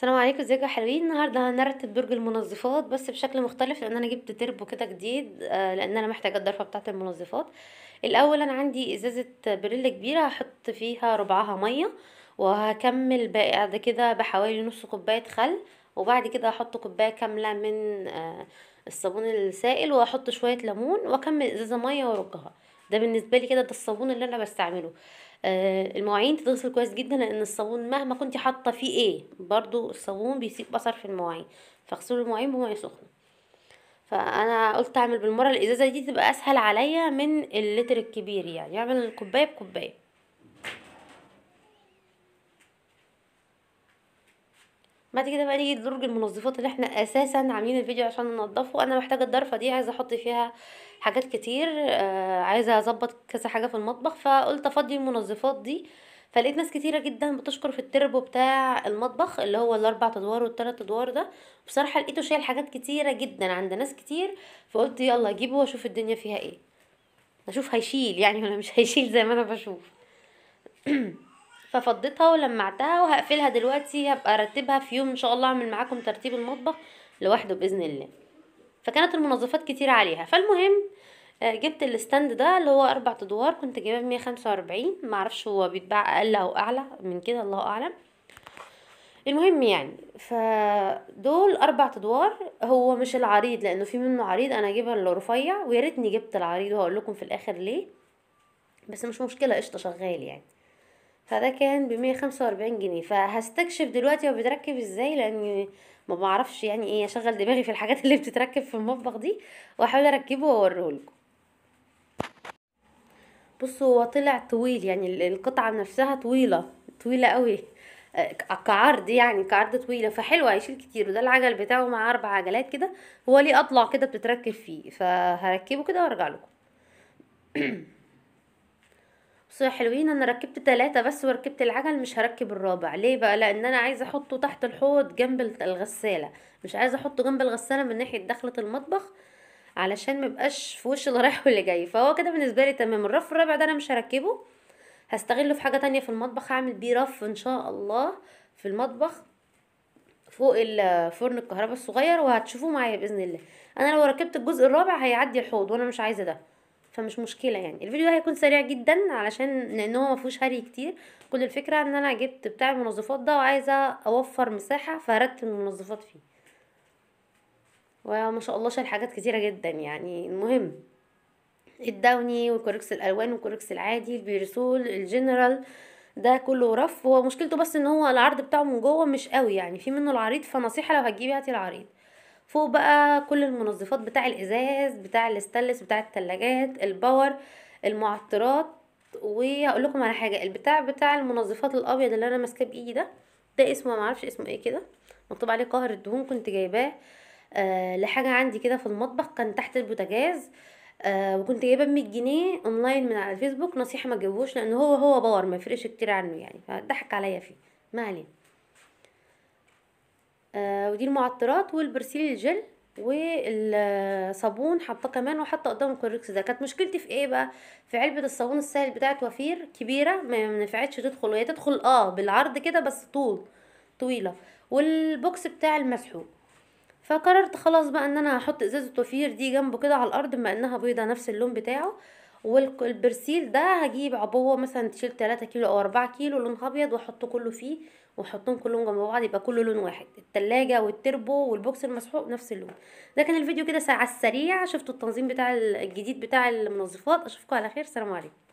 السلام عليكم ازيكم يا حلوين النهارده هنرتب برج المنظفات بس بشكل مختلف لان انا جبت تربو كده جديد آه، لان انا محتاجه الضرفه بتاعه المنظفات الاول انا عندي ازازه بريل كبيره هحط فيها ربعها ميه وهكمل بعد كده بحوالي نص كوبايه خل وبعد كده هحط كوبايه كامله من آه، الصابون السائل واحط شويه ليمون واكمل ازازه ميه وارجها ده بالنسبه لي كده ده الصابون اللي انا بستعمله آه المواعين تتغسل كويس جدا لان الصابون مهما كنت حاطه فيه ايه برضو الصابون بيسيب اثر في المواعين فاغسلوا المواعين بميه سخنه فانا قلت اعمل بالمره الازازه دي تبقى اسهل عليا من اللتر الكبير يعني اعمل الكوبايه بكوبايه بعد كده بقى نيجي لدرج المنظفات اللي احنا اساسا عاملين الفيديو عشان ننضفه انا محتاجه الدرفه دي عايزه احط فيها حاجات كتير آه عايزه اظبط كذا حاجه في المطبخ فقلت افضي المنظفات دي فلقيت ناس كتيره جدا بتشكر في التربو بتاع المطبخ اللي هو الاربع ادوار والثلاث ادوار ده بصراحه لقيته شايل حاجات كتيره جدا عند ناس كتير فقلت يلا اجيبه واشوف الدنيا فيها ايه اشوف هيشيل يعني ولا مش هيشيل زي ما انا بشوف ففضيتها ولمعتها وهقفلها دلوقتي هبقى ارتبها في يوم ان شاء الله اعمل معاكم ترتيب المطبخ لوحده باذن الله فكانت المنظفات كتير عليها فالمهم آه، جبت الستاند ده اللي هو اربع ادوار كنت جايباه بمية خمسة واربعين معرفش هو بيتباع اقل او اعلى من كده الله اعلم المهم يعني فدول اربع ادوار هو مش العريض لانه في منه عريض انا جايبه اللي رفيع ويا ريتني جبت العريض وهقول لكم في الاخر ليه بس مش مشكله قشطه شغال يعني هذا كان بمية خمسة واربعين جنيه فهستكشف دلوقتي هو بيتركب ازاي لاني ما بعرفش يعني ايه اشغل دماغي في الحاجات اللي بتتركب في المطبخ دي واحاول اركبه لكم بصوا هو طلع طويل يعني القطعة نفسها طويلة طويلة قوي آه، كعرض يعني كعرض طويلة فحلوة هيشيل كتير وده العجل بتاعه مع اربع عجلات كده هو ليه اطلع كده بتتركب فيه فهركبه كده وارجع لكم بصوا يا حلوين انا ركبت تلاتة بس وركبت العجل مش هركب الرابع ليه بقى لان انا عايزه احطه تحت الحوض جنب الغساله مش عايزه احطه جنب الغساله من ناحيه دخله المطبخ علشان ميبقاش في وش اللي رايح واللي جاي فهو كده بالنسبه لي تمام الرف الرابع ده انا مش هركبه هستغله في حاجه تانية في المطبخ هعمل بيه رف ان شاء الله في المطبخ فوق الفرن الكهرباء الصغير وهتشوفوه معايا باذن الله انا لو ركبت الجزء الرابع هيعدي الحوض وانا مش عايزه ده فمش مشكله يعني الفيديو ده هيكون سريع جدا علشان لان هو ما فيهوش هري كتير كل الفكره ان انا جبت بتاع المنظفات ده وعايزه اوفر مساحه فهرتب المنظفات فيه وما شاء الله شال حاجات كتيره جدا يعني المهم الداوني وكوركس الالوان وكوركس العادي البيرسول الجنرال ده كله رف هو مشكلته بس ان هو العرض بتاعه من جوه مش قوي يعني في منه العريض فنصيحه لو هتجيبي هاتي العريض فوق بقى كل المنظفات بتاع الازاز بتاع الاستلس بتاع التلاجات الباور المعطرات وهقول لكم على حاجه البتاع بتاع المنظفات الابيض اللي انا ماسكاه بايدي ده ده اسمه ما اعرفش اسمه ايه كده مكتوب عليه قاهر الدهون كنت جايباه آه لحاجه عندي كده في المطبخ كان تحت البوتاجاز آه وكنت جايباه ب 100 جنيه اونلاين من على الفيسبوك نصيحه ما تجيبوش لان هو هو باور ما يفرقش كتير عنه يعني فضحك عليا فيه ما علينا ودي المعطرات والبرسيل الجل والصابون حاطاه كمان وحاطه قدام الكوركس ده كانت مشكلتي في ايه بقى في علبه الصابون السائل بتاعت وفير كبيره ما نفعتش تدخل وهي تدخل اه بالعرض كده بس طول طويله والبوكس بتاع المسحوق فقررت خلاص بقى ان انا هحط ازازه وفير دي جنبه كده على الارض بما انها بيضه نفس اللون بتاعه والبرسيل ده هجيب عبوه مثلا تشيل 3 كيلو او 4 كيلو لون ابيض واحطه كله فيه واحطهم كلهم جنب بعض يبقى كله لون واحد التلاجة والتربو والبوكس المسحوق نفس اللون ده كان الفيديو كده على السريع شفتوا التنظيم بتاع الجديد بتاع المنظفات اشوفكم على خير سلام عليكم